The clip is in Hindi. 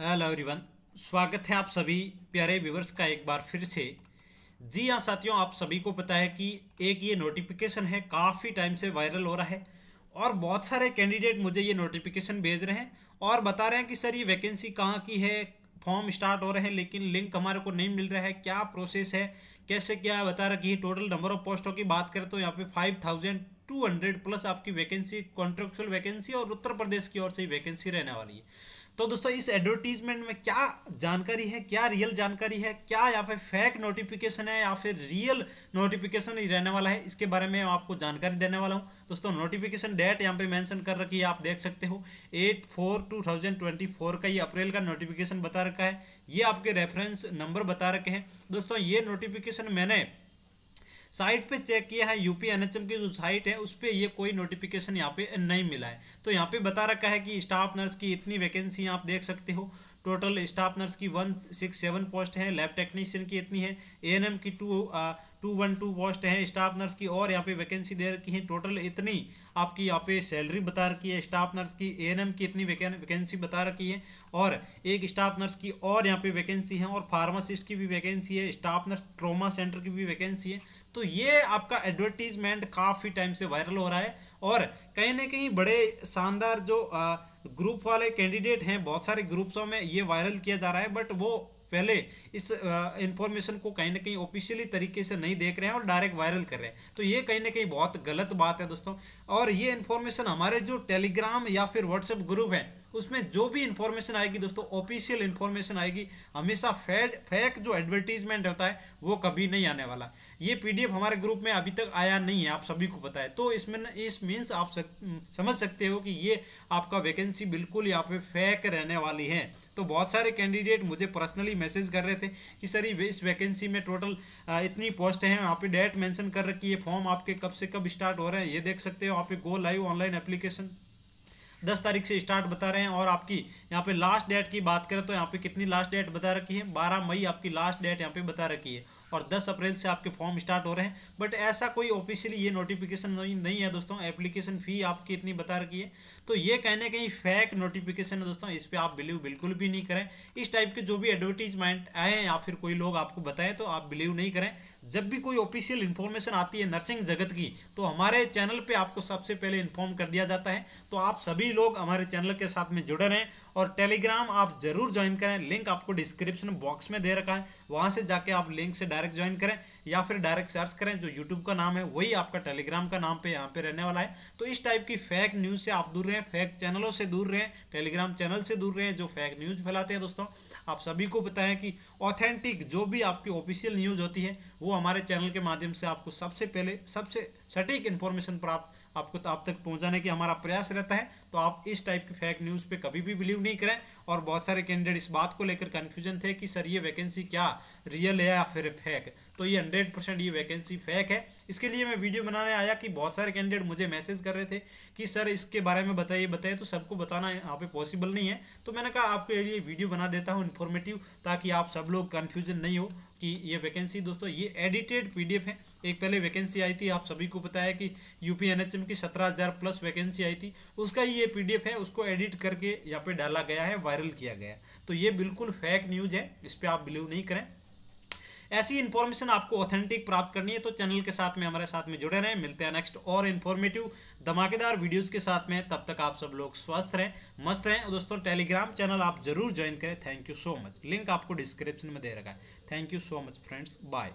हेलो एवरीवन स्वागत है आप सभी प्यारे व्यूवर्स का एक बार फिर से जी हाँ साथियों आप सभी को पता है कि एक ये नोटिफिकेशन है काफ़ी टाइम से वायरल हो रहा है और बहुत सारे कैंडिडेट मुझे ये नोटिफिकेशन भेज रहे हैं और बता रहे हैं कि सर ये वैकेंसी कहाँ की है फॉर्म स्टार्ट हो रहे हैं लेकिन लिंक हमारे को नहीं मिल रहा है क्या प्रोसेस है कैसे क्या है बता रहा कि टोटल नंबर ऑफ पोस्टों की बात करें तो यहाँ पे five thousand two hundred plus आपकी वैकेंसी कॉन्ट्रेक्चुअल वैकेंसी और उत्तर प्रदेश की ओर से वैकेंसी रहने वाली है तो दोस्तों इस एडवर्टीजमेंट में क्या जानकारी है क्या रियल जानकारी है क्या या फिर फेक नोटिफिकेशन है या फिर रियल नोटिफिकेशन ही रहने वाला है इसके बारे में आपको जानकारी देने वाला हूँ दोस्तों नोटिफिकेशन डेट यहाँ पे मेंशन कर रखी है आप देख सकते हो eight four two thousand twenty four का ये अप्रैल का नोटिफिकेशन बता रखा है ये आपके रेफरेंस नंबर बता रखे हैं दोस्तों ये नोटिफिकेशन मैंने साइट पे चेक किया है यूपी एनएचएम की जो साइट है उस पर ये कोई नोटिफिकेशन यहाँ पे नहीं मिला है तो यहाँ पे बता रखा है कि स्टाफ नर्स की इतनी वैकेंसी आप देख सकते हो टोटल स्टाफ नर्स की वन सिक्स सेवन पोस्ट है लैब टेक्नीशियन की इतनी है एएनएम की two two one two post हैं स्टाफ नर्स की और यहाँ पे वैकेंसी दे रखी है टोटल इतनी आपकी यहाँ पे सैलरी बता रखी है स्टाफ नर्स की एएनएम की इतनी वैकेंसी बता रखी है और एक स्टाफ नर्स की और यहाँ पे वैकेंसी है और फार्मासिस्ट की भी वैकेंसी है स्टाफ नर्स ट्रोमा सेंटर की भी वैकेंसी है तो ये आपका एडवर्टीजमेंट काफ़ी टाइम से वायरल हो रहा है और कहीं ना कहीं बड़े शानदार जो ग्रुप वाले कैंडिडेट हैं बहुत सारे ग्रुप्सों में ये वायरल किया जा रहा है बट वो पहले इस इंफॉर्मेशन को कहीं ना कहीं ऑफिशियली तरीके से नहीं देख रहे हैं और डायरेक्ट वायरल कर रहे हैं तो ये कहीं ना कहीं बहुत गलत बात है दोस्तों और ये इन्फॉर्मेशन हमारे जो टेलीग्राम या फिर व्हाट्सएप ग्रुप है उसमें जो भी इंफॉर्मेशन आएगी दोस्तों ऑफिशियल इन्फॉर्मेशन आएगी हमेशा फेड फेक जो एडवर्टीजमेंट होता है वो कभी नहीं आने वाला ये पीडीएफ हमारे ग्रुप में अभी तक आया नहीं है आप सभी को पता है तो इसमें इस मीन्स आप सक, समझ सकते हो कि ये आपका वैकेंसी बिल्कुल यहाँ पे फेक रहने वाली है तो बहुत सारे कैंडिडेट मुझे पर्सनली मैसेज कर रहे थे कि सर इस वैकेंसी में टोटल इतनी पोस्ट हैं वहाँ पे डेट मेंशन कर रखी है फॉर्म आपके कब से कब स्टार्ट हो रहे हैं ये देख सकते हो वहाँ पे गो लाइव ऑनलाइन एप्लीकेशन दस तारीख से स्टार्ट बता रहे हैं और आपकी यहाँ पे लास्ट डेट की बात करें तो यहाँ पे कितनी लास्ट डेट बता रखी है बारह मई आपकी लास्ट डेट यहाँ पे बता रखी है और 10 अप्रैल से आपके फॉर्म स्टार्ट हो रहे हैं बट ऐसा कोई ऑफिशियली ये नोटिफिकेशन नहीं है दोस्तों एप्लीकेशन फ़ी आपकी इतनी बता रखी है तो ये कहने कहीं फेक नोटिफिकेशन है दोस्तों इस पर आप बिलीव बिल्कुल भी नहीं करें इस टाइप के जो भी एडवर्टीजमेंट आए या फिर कोई लोग आपको बताएं तो आप बिलीव नहीं करें जब भी कोई ऑफिशियल इन्फॉर्मेशन आती है नर्सिंग जगत की तो हमारे चैनल पर आपको सबसे पहले इन्फॉर्म कर दिया जाता है तो आप सभी लोग हमारे चैनल के साथ में जुड़े रहें और टेलीग्राम आप जरूर ज्वाइन करें लिंक आपको डिस्क्रिप्शन बॉक्स में दे रखा है वहाँ से जाके आप लिंक से डायरेक्ट डायरेक्ट ज्वाइन करें या फिर डायरेक्ट सर्च करें जो यूट्यूब का नाम है वही आपका टेलीग्राम का नाम पे यहाँ पे रहने वाला है तो इस टाइप की फेक न्यूज़ से आप दूर रहें फेक चैनलों से दूर रहें टेलीग्राम चैनल से दूर रहें जो फेक न्यूज़ फैलाते हैं दोस्तों आप सभी को बताएं कि ऑथेंटिक जो भी आपकी ऑफिशियल न्यूज़ होती है वो हमारे चैनल के माध्यम से आपको सबसे पहले सबसे सटीक इन्फॉर्मेशन प्राप्त आपको तो आप तक पहुंचाने की हमारा प्रयास रहता है तो आप इस टाइप की फेक न्यूज़ पे कभी भी बिलीव नहीं करें और बहुत सारे कैंडिडेट इस बात को लेकर कन्फ्यूजन थे कि सर ये वैकेंसी क्या रियल है या फिर फेक तो ये हंड्रेड परसेंट ये वैकेंसी फैक है इसके लिए मैं वीडियो बनाने आया कि बहुत सारे कैंडिडेट मुझे मैसेज कर रहे थे कि सर इसके बारे में बताइए बताइए तो सबको बताना यहाँ पे पॉसिबल नहीं है तो मैंने कहा आपके लिए वीडियो बना देता हूँ इन्फॉर्मेटिव ताकि आप सब लोग कन्फ्यूजन नहीं हो कि ये वैकेंसी दोस्तों ये एडिटेड पीडीएफ है एक पहले वैकेंसी आई थी आप सभी को पता है कि यूपी एनएचएम की सत्रह हज़ार प्लस वैकेंसी आई थी उसका ये पीडीएफ है उसको एडिट करके यहाँ पे डाला गया है वायरल किया गया तो ये बिल्कुल फैक न्यूज़ है इस पर आप बिलीव नहीं करें ऐसी इन्फॉर्मेशन आपको ऑथेंटिक प्राप्त करनी है तो चैनल के साथ में हमारे साथ में जुड़े रहें मिलते हैं नेक्स्ट और इन्फॉर्मेटिव धमाकेदार वीडियोज़ के साथ में तब तक आप सब लोग स्वस्थ रहें मस्त रहें दोस्तों टेलीग्राम चैनल आप जरूर ज्वाइन करें thank you so much link आपको डिस्क्रिप्शन में दे रखा है thank you so much friends bye